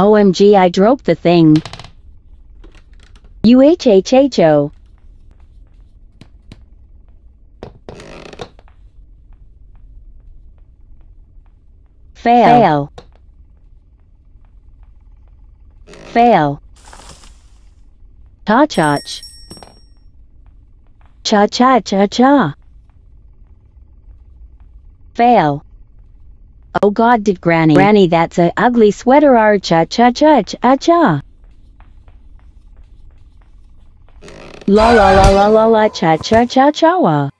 OMG I dropped the thing. UHHHO. Fail. Fail. Cha-cha-ch. Cha-cha-cha-cha. Fail. Oh God did Granny. Granny that's a ugly sweater archa oh, cha cha cha cha. La la la la la la cha cha cha cha wa.